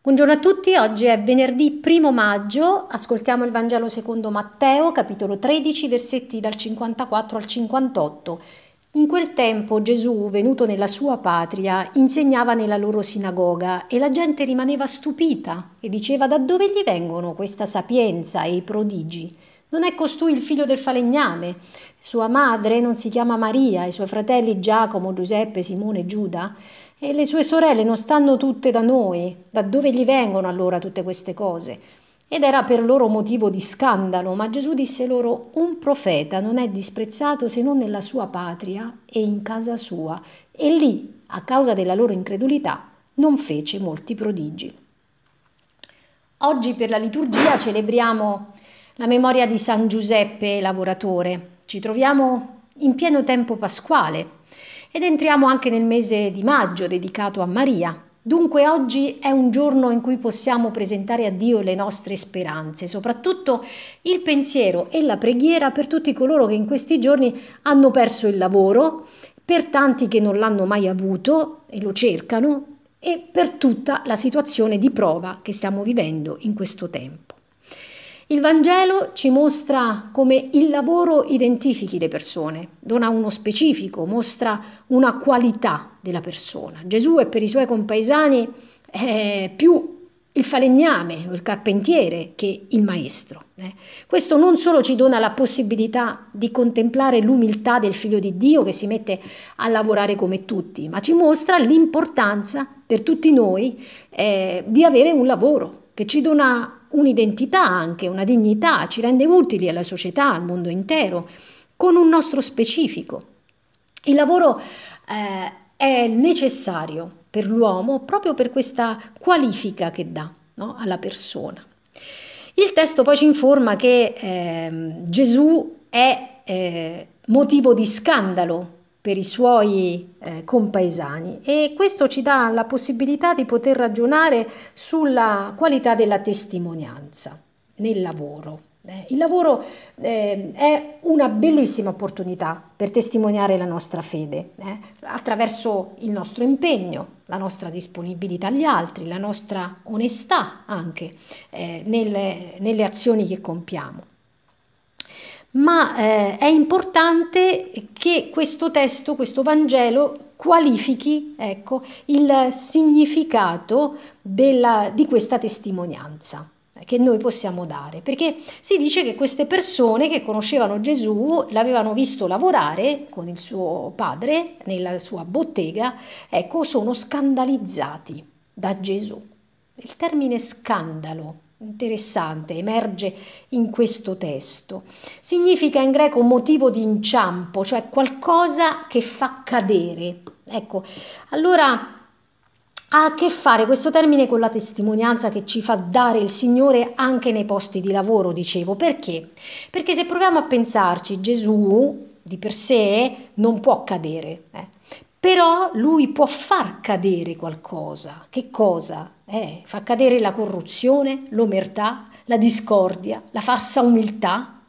Buongiorno a tutti, oggi è venerdì primo maggio, ascoltiamo il Vangelo secondo Matteo, capitolo 13, versetti dal 54 al 58. In quel tempo Gesù, venuto nella sua patria, insegnava nella loro sinagoga e la gente rimaneva stupita e diceva da dove gli vengono questa sapienza e i prodigi. Non è costui il figlio del falegname? Sua madre non si chiama Maria, i suoi fratelli Giacomo, Giuseppe, Simone e Giuda? E le sue sorelle non stanno tutte da noi? Da dove gli vengono allora tutte queste cose? Ed era per loro motivo di scandalo, ma Gesù disse loro, un profeta non è disprezzato se non nella sua patria e in casa sua. E lì, a causa della loro incredulità, non fece molti prodigi. Oggi per la liturgia celebriamo la memoria di San Giuseppe, lavoratore. Ci troviamo in pieno tempo pasquale. Ed entriamo anche nel mese di maggio dedicato a Maria. Dunque oggi è un giorno in cui possiamo presentare a Dio le nostre speranze, soprattutto il pensiero e la preghiera per tutti coloro che in questi giorni hanno perso il lavoro, per tanti che non l'hanno mai avuto e lo cercano e per tutta la situazione di prova che stiamo vivendo in questo tempo. Il Vangelo ci mostra come il lavoro identifichi le persone, dona uno specifico, mostra una qualità della persona. Gesù è per i suoi compaesani eh, più il falegname o il carpentiere che il maestro. Eh. Questo non solo ci dona la possibilità di contemplare l'umiltà del figlio di Dio che si mette a lavorare come tutti, ma ci mostra l'importanza per tutti noi eh, di avere un lavoro che ci dona un'identità anche, una dignità, ci rende utili alla società, al mondo intero, con un nostro specifico. Il lavoro eh, è necessario per l'uomo proprio per questa qualifica che dà no? alla persona. Il testo poi ci informa che eh, Gesù è eh, motivo di scandalo per i suoi eh, compaesani e questo ci dà la possibilità di poter ragionare sulla qualità della testimonianza nel lavoro. Eh, il lavoro eh, è una bellissima opportunità per testimoniare la nostra fede eh, attraverso il nostro impegno, la nostra disponibilità agli altri, la nostra onestà anche eh, nelle, nelle azioni che compiamo ma eh, è importante che questo testo, questo Vangelo, qualifichi ecco, il significato della, di questa testimonianza eh, che noi possiamo dare, perché si dice che queste persone che conoscevano Gesù, l'avevano visto lavorare con il suo padre nella sua bottega, ecco, sono scandalizzati da Gesù. Il termine scandalo interessante emerge in questo testo. Significa in greco motivo di inciampo, cioè qualcosa che fa cadere. Ecco, allora ha a che fare questo termine con la testimonianza che ci fa dare il Signore anche nei posti di lavoro, dicevo. Perché? Perché se proviamo a pensarci, Gesù di per sé non può cadere, eh. però lui può far cadere qualcosa. Che cosa? eh, fa cadere la corruzione, l'omertà, la discordia, la falsa umiltà,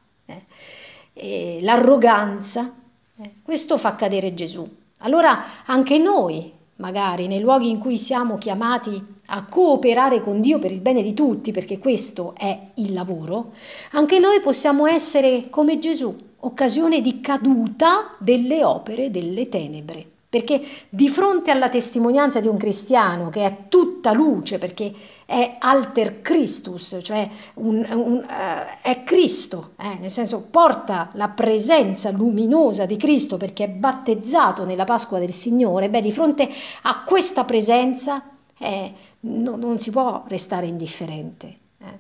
eh, l'arroganza. Eh, questo fa cadere Gesù. Allora anche noi, magari nei luoghi in cui siamo chiamati a cooperare con Dio per il bene di tutti, perché questo è il lavoro, anche noi possiamo essere come Gesù, occasione di caduta delle opere delle tenebre. Perché di fronte alla testimonianza di un cristiano che è tutta luce, perché è alter Christus, cioè un, un, uh, è Cristo, eh, nel senso porta la presenza luminosa di Cristo perché è battezzato nella Pasqua del Signore, beh, di fronte a questa presenza eh, no, non si può restare indifferente. Eh.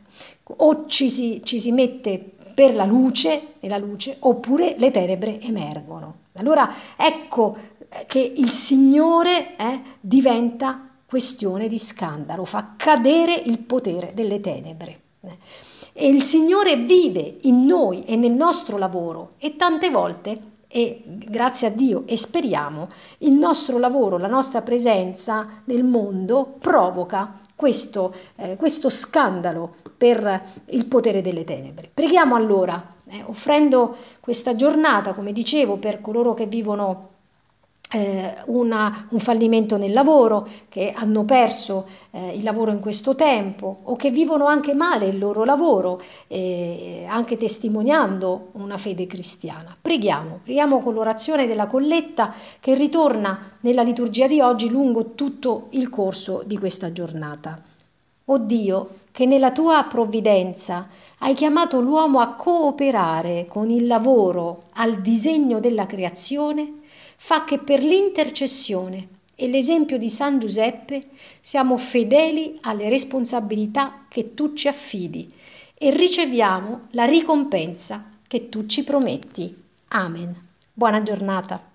O ci si, ci si mette per la luce, e la luce oppure le tenebre emergono. Allora ecco eh, che il Signore eh, diventa questione di scandalo, fa cadere il potere delle tenebre. Eh. E il Signore vive in noi e nel nostro lavoro e tante volte, e grazie a Dio e speriamo, il nostro lavoro, la nostra presenza nel mondo provoca questo, eh, questo scandalo per il potere delle tenebre. Preghiamo allora, eh, offrendo questa giornata, come dicevo, per coloro che vivono eh, una, un fallimento nel lavoro, che hanno perso eh, il lavoro in questo tempo o che vivono anche male il loro lavoro, eh, anche testimoniando una fede cristiana. Preghiamo, preghiamo con l'orazione della colletta che ritorna nella liturgia di oggi lungo tutto il corso di questa giornata. O Dio, che nella tua provvidenza hai chiamato l'uomo a cooperare con il lavoro al disegno della creazione, fa che per l'intercessione e l'esempio di San Giuseppe siamo fedeli alle responsabilità che tu ci affidi e riceviamo la ricompensa che tu ci prometti. Amen. Buona giornata.